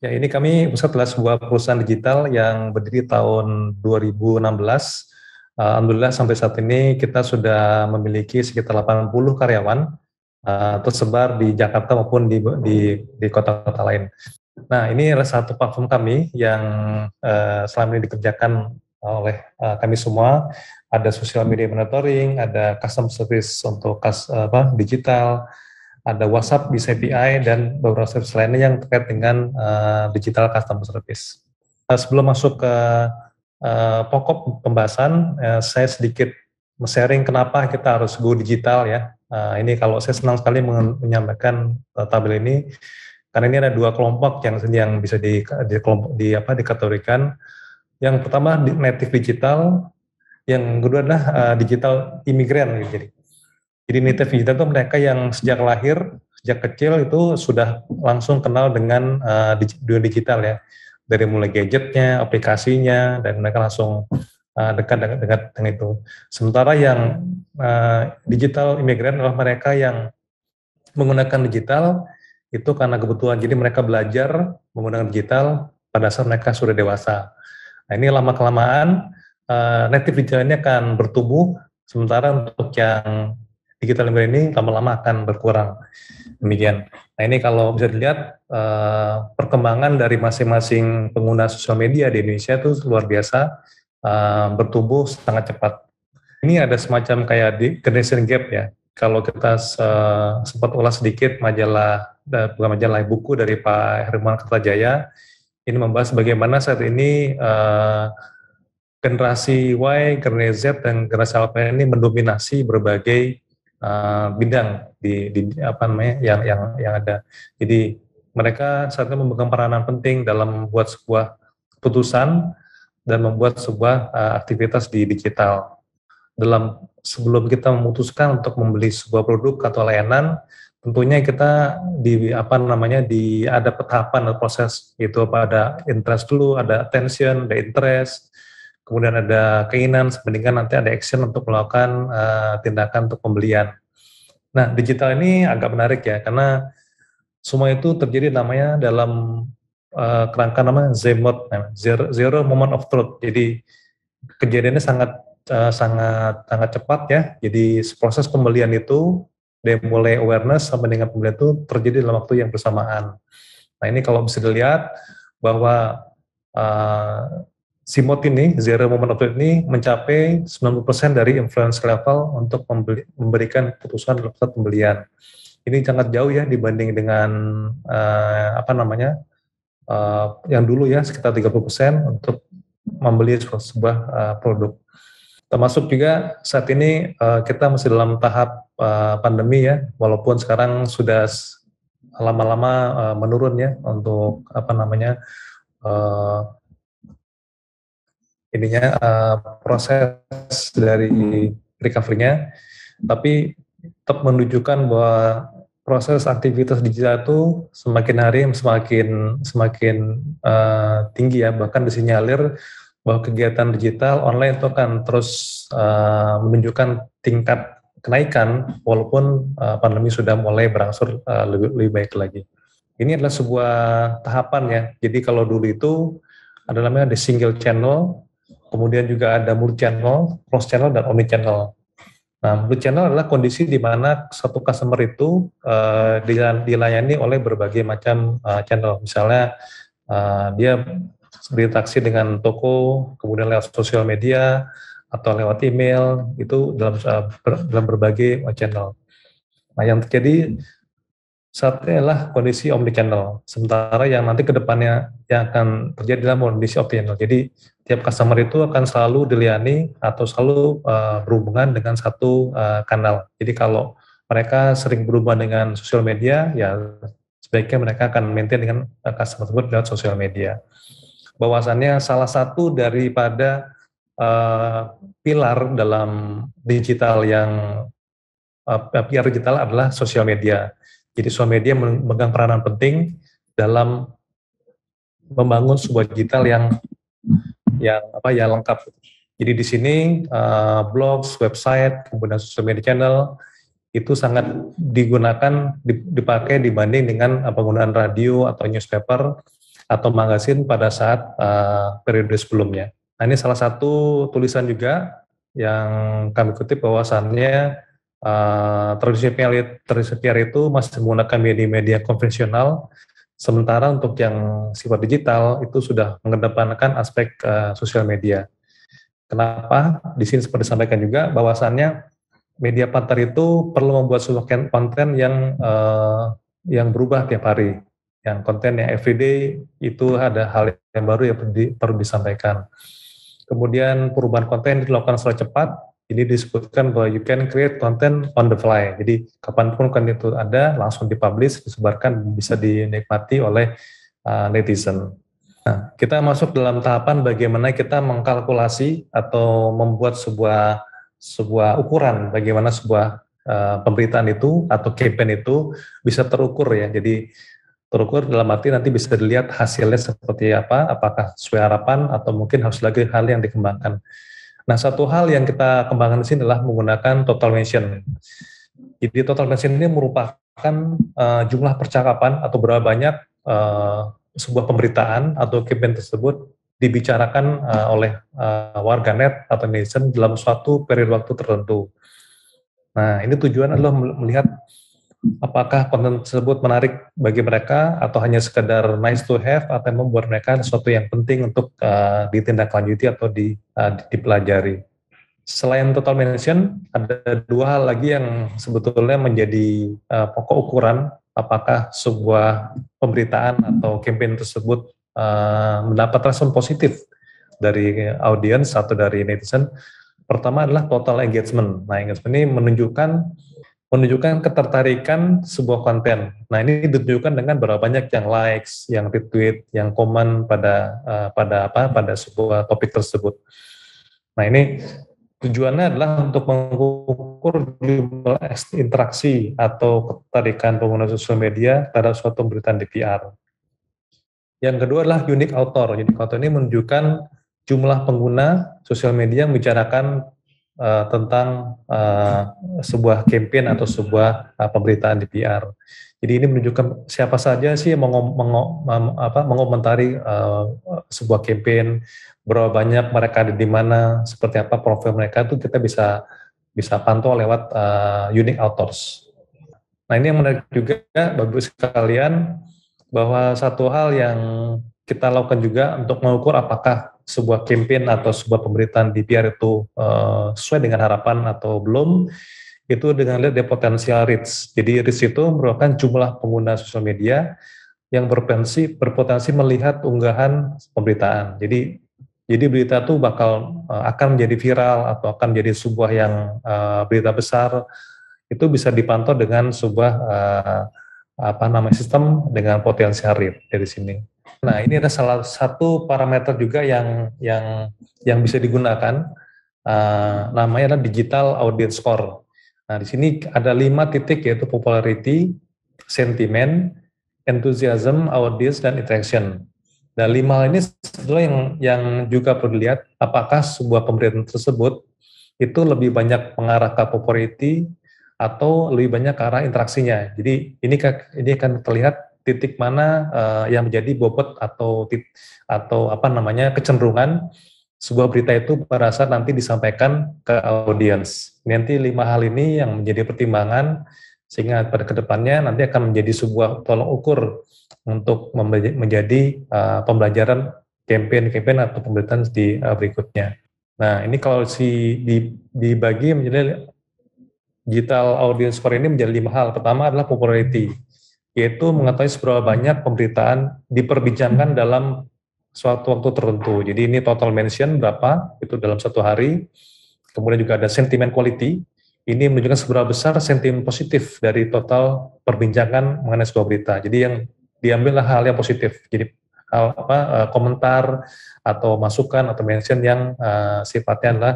Ya, ini kami pusat adalah sebuah perusahaan digital yang berdiri tahun 2016. Eh, alhamdulillah sampai saat ini kita sudah memiliki sekitar 80 karyawan eh, tersebar di Jakarta maupun di di, kota-kota lain. Nah, ini adalah satu platform kami yang eh, selama ini dikerjakan oleh kami semua. Ada social media monitoring, ada custom service untuk kas, apa, digital, ada WhatsApp, bisa API, dan beberapa service lainnya yang terkait dengan uh, digital customer service. Uh, sebelum masuk ke uh, pokok pembahasan, uh, saya sedikit sharing kenapa kita harus go digital ya. Uh, ini kalau saya senang sekali menyampaikan uh, tabel ini, karena ini ada dua kelompok yang yang bisa di, di, kelompok, di apa dikategorikan. Yang pertama native digital, yang kedua adalah uh, digital imigran. Gitu. Jadi jadi native digital itu mereka yang sejak lahir, sejak kecil itu sudah langsung kenal dengan uh, dunia digital ya. Dari mulai gadgetnya, aplikasinya, dan mereka langsung uh, dekat dengan, dengan, dengan itu. Sementara yang uh, digital imigran adalah mereka yang menggunakan digital itu karena kebutuhan. Jadi mereka belajar menggunakan digital pada saat mereka sudah dewasa. Nah ini lama-kelamaan uh, native digital ini akan bertumbuh, sementara untuk yang digital branding lama-lama akan berkurang. Demikian. Nah ini kalau bisa dilihat eh, perkembangan dari masing-masing pengguna sosial media di Indonesia itu luar biasa eh, bertumbuh sangat cepat. Ini ada semacam kayak di generation gap ya. Kalau kita sempat ulas sedikit majalah eh, bukan majalah buku dari Pak Herman Kertajaya ini membahas bagaimana saat ini generasi Y, generasi Z dan generasi Alpha ini mendominasi berbagai uh, bidang di, di apa namanya yang yang yang ada. Jadi mereka saatnya memegang peranan penting dalam membuat sebuah keputusan dan membuat sebuah uh, aktivitas di digital. Dalam sebelum kita memutuskan untuk membeli sebuah produk atau layanan, tentunya kita di apa namanya di ada tahapan atau proses itu apa ada interest dulu, ada attention, ada interest, kemudian ada keinginan sebandingkan nanti ada action untuk melakukan uh, tindakan untuk pembelian. Nah, digital ini agak menarik ya karena semua itu terjadi namanya dalam uh, kerangka nama eh, zero, zero moment of truth. Jadi kejadiannya sangat uh, sangat sangat cepat ya. Jadi proses pembelian itu dari mulai awareness sampai dengan pembelian itu terjadi dalam waktu yang bersamaan. Nah ini kalau bisa dilihat bahwa uh, Simot ini, Zero Moment truth ini mencapai 90% dari influence level untuk membeli, memberikan keputusan dalam saat pembelian. Ini sangat jauh ya dibanding dengan uh, apa namanya uh, yang dulu ya sekitar 30% untuk membeli sebuah, sebuah uh, produk. Termasuk juga saat ini uh, kita masih dalam tahap uh, pandemi ya, walaupun sekarang sudah lama-lama uh, menurun ya untuk apa namanya uh, ininya uh, proses dari recovery-nya tapi tetap menunjukkan bahwa proses aktivitas digital itu semakin hari semakin semakin uh, tinggi ya bahkan disinyalir bahwa kegiatan digital online itu akan terus uh, menunjukkan tingkat kenaikan walaupun uh, pandemi sudah mulai berangsur uh, lebih, lebih baik lagi. Ini adalah sebuah tahapan ya. Jadi kalau dulu itu ada namanya the single channel kemudian juga ada multi-channel, cross-channel, dan omni-channel. Nah, multi-channel adalah kondisi di mana satu customer itu uh, dilayani oleh berbagai macam uh, channel. Misalnya, uh, dia berinteraksi dengan toko, kemudian lewat sosial media, atau lewat email, itu dalam, uh, ber, dalam berbagai channel. Nah, yang terjadi Saatnya adalah kondisi omnichannel, sementara yang nanti ke depannya yang akan terjadi dalam kondisi omnichannel. Jadi tiap customer itu akan selalu dilayani atau selalu uh, berhubungan dengan satu uh, kanal. Jadi kalau mereka sering berhubungan dengan sosial media, ya sebaiknya mereka akan maintain dengan uh, customer tersebut lewat sosial media. Bahwasannya salah satu daripada uh, pilar dalam digital yang uh, PR digital adalah sosial media. Jadi sosial media memegang peranan penting dalam membangun sebuah digital yang yang apa ya lengkap. Jadi di sini uh, eh, blog, website, kemudian sosial media channel itu sangat digunakan dipakai dibanding dengan eh, penggunaan radio atau newspaper atau magasin pada saat uh, periode sebelumnya. Nah ini salah satu tulisan juga yang kami kutip bahwasannya uh, eh, tradisional terdisipliner itu masih menggunakan media-media konvensional, sementara untuk yang sifat digital itu sudah mengedepankan aspek uh, sosial media. Kenapa? Di sini seperti disampaikan juga bahwasannya media partner itu perlu membuat sebuah kan-, konten yang uh, yang berubah tiap hari. Yang konten yang everyday itu ada hal yang baru yang perlu disampaikan. Kemudian perubahan konten dilakukan secara cepat jadi disebutkan bahwa you can create content on the fly. Jadi kapanpun konten itu ada, langsung dipublish, disebarkan, bisa dinikmati oleh uh, netizen. Nah, kita masuk dalam tahapan bagaimana kita mengkalkulasi atau membuat sebuah sebuah ukuran bagaimana sebuah uh, pemberitaan itu atau campaign itu bisa terukur ya. Jadi terukur dalam arti nanti bisa dilihat hasilnya seperti apa, apakah sesuai harapan atau mungkin harus lagi hal yang dikembangkan. Nah, satu hal yang kita kembangkan di sini adalah menggunakan total mention. Jadi total mention ini merupakan uh, jumlah percakapan atau berapa banyak uh, sebuah pemberitaan atau campaign tersebut dibicarakan uh, oleh uh, warganet atau netizen dalam suatu periode waktu tertentu. Nah, ini tujuan adalah melihat apakah konten tersebut menarik bagi mereka atau hanya sekedar nice to have atau membuat mereka sesuatu yang penting untuk uh, ditindaklanjuti atau di, uh, dipelajari. Selain total mention, ada dua hal lagi yang sebetulnya menjadi uh, pokok ukuran apakah sebuah pemberitaan atau campaign tersebut uh, mendapat respon positif dari audiens atau dari netizen. Pertama adalah total engagement. Nah, engagement ini menunjukkan menunjukkan ketertarikan sebuah konten. Nah ini ditunjukkan dengan berapa banyak yang likes, yang retweet, yang komen pada uh, pada apa pada sebuah topik tersebut. Nah ini tujuannya adalah untuk mengukur jumlah interaksi atau ketertarikan pengguna sosial media terhadap suatu berita di PR. Yang kedua adalah unique author. Unique author ini menunjukkan jumlah pengguna sosial media yang membicarakan uh, tentang uh, sebuah campaign atau sebuah uh, pemberitaan di PR. Jadi ini menunjukkan siapa saja sih yang mengom, mengom, apa, mengomentari uh, sebuah campaign, berapa banyak mereka ada di mana, seperti apa profil mereka itu kita bisa bisa pantau lewat uh, unique authors. Nah ini yang menarik juga bagus sekalian bahwa satu hal yang kita lakukan juga untuk mengukur apakah sebuah campaign atau sebuah pemberitaan DPR itu uh, sesuai dengan harapan atau belum itu dengan lihat dari potensial reach. Jadi reach itu merupakan jumlah pengguna sosial media yang berpotensi berpotensi melihat unggahan pemberitaan. Jadi jadi berita itu bakal uh, akan menjadi viral atau akan menjadi sebuah yang uh, berita besar itu bisa dipantau dengan sebuah uh, apa namanya sistem dengan potensi reach dari sini. Nah, ini ada salah satu parameter juga yang yang yang bisa digunakan uh, namanya adalah digital audience score. Nah, di sini ada lima titik yaitu popularity, sentiment, enthusiasm, audience, dan interaction. Dan nah, lima hal ini sebetulnya yang, yang juga perlu dilihat apakah sebuah pemberian tersebut itu lebih banyak mengarah ke popularity atau lebih banyak ke arah interaksinya. Jadi ini ini akan terlihat titik mana uh, yang menjadi bobot atau tit, atau apa namanya kecenderungan sebuah berita itu pada saat nanti disampaikan ke audiens. Nanti lima hal ini yang menjadi pertimbangan sehingga pada kedepannya nanti akan menjadi sebuah tolong ukur untuk menjadi uh, pembelajaran campaign-campaign atau pemberitaan di uh, berikutnya. Nah ini kalau si di, dibagi menjadi digital audience score ini menjadi lima hal. Pertama adalah popularity yaitu mengetahui seberapa banyak pemberitaan diperbincangkan dalam suatu waktu tertentu. Jadi ini total mention berapa itu dalam satu hari. Kemudian juga ada sentimen quality. Ini menunjukkan seberapa besar sentimen positif dari total perbincangan mengenai sebuah berita. Jadi yang diambillah hal yang positif. Jadi hal apa eh, komentar atau masukan atau mention yang uh, sifatnya adalah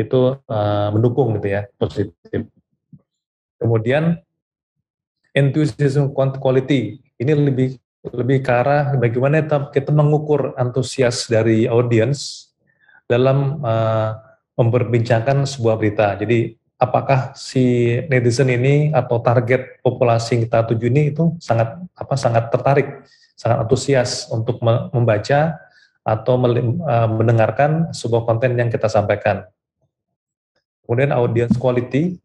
itu uh, mendukung gitu ya positif. Kemudian enthusiasm quality ini lebih lebih ke arah bagaimana kita mengukur antusias dari audiens dalam uh, memperbincangkan sebuah berita. Jadi apakah si netizen ini atau target populasi yang kita tuju ini itu sangat apa sangat tertarik, sangat antusias untuk membaca atau eh, mendengarkan sebuah konten yang kita sampaikan. Kemudian audience quality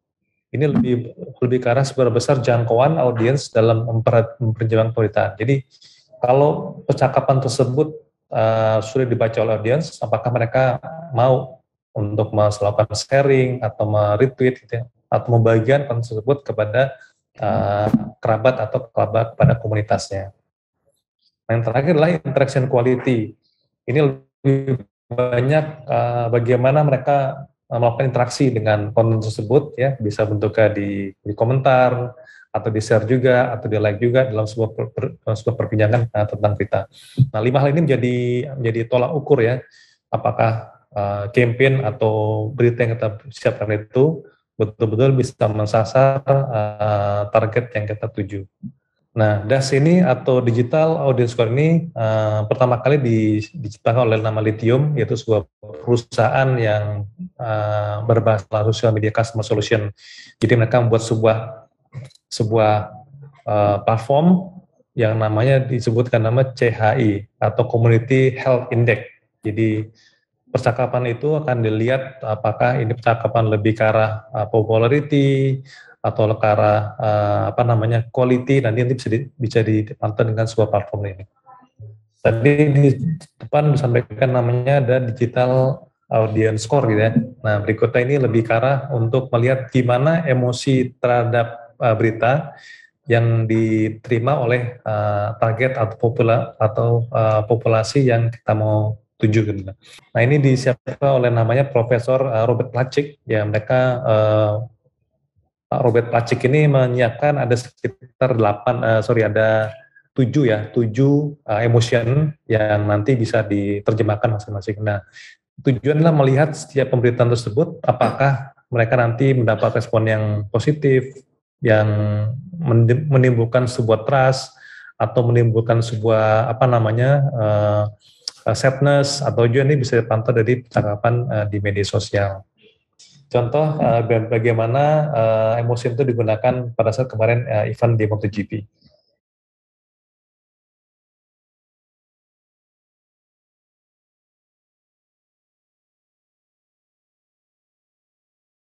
ini lebih lebih ke arah seberapa besar jangkauan audiens dalam memperjuangkan pemberitaan. Jadi kalau percakapan tersebut uh, sudah dibaca oleh audiens, apakah mereka mau untuk melakukan sharing atau meretweet gitu ya, atau membagikan konten tersebut kepada uh, kerabat atau kerabat kepada komunitasnya. Nah, yang terakhir adalah interaction quality. Ini lebih banyak uh, bagaimana mereka Eh, melakukan interaksi dengan konten tersebut ya bisa bentuknya di, di komentar atau di share juga atau di like juga dalam sebuah per, per, eh, sebuah perbincangan uh, tentang kita. Nah lima hal ini menjadi menjadi tolak ukur ya apakah uh, campaign atau berita yang kita siapkan itu betul-betul bisa mensasar uh, target yang kita tuju. Nah, DAS ini atau Digital audience Score ini uh, pertama kali di, diciptakan oleh nama Lithium, yaitu sebuah perusahaan yang uh, berbasis social media customer solution. Jadi mereka membuat sebuah sebuah uh, platform yang namanya disebutkan nama CHI atau Community Health Index. Jadi percakapan itu akan dilihat apakah ini percakapan lebih ke arah uh, popularity atau lekara uh, apa namanya quality nanti nanti bisa di, bisa dipantau dengan sebuah platform ini. Tadi di depan disampaikan namanya ada digital audience score gitu ya. Nah berikutnya ini lebih ke arah untuk melihat gimana emosi terhadap uh, berita yang diterima oleh uh, target atau popula atau uh, populasi yang kita mau tuju gitu. Nah ini disiapkan oleh namanya Profesor uh, Robert Lacik ya mereka uh, Robert Pacik ini menyiapkan ada sekitar 8, uh, eh, sorry ada 7 ya, 7 uh, eh, emotion yang nanti bisa diterjemahkan masing-masing. Nah, adalah melihat setiap pemberitaan tersebut, apakah mereka nanti mendapat respon yang positif, yang menimbulkan sebuah trust, atau menimbulkan sebuah, apa namanya, uh, sadness, atau juga ini bisa dipantau dari percakapan uh, di media sosial. Contoh uh, bagaimana uh, eh, emosi itu digunakan pada saat kemarin uh, event di MotoGP.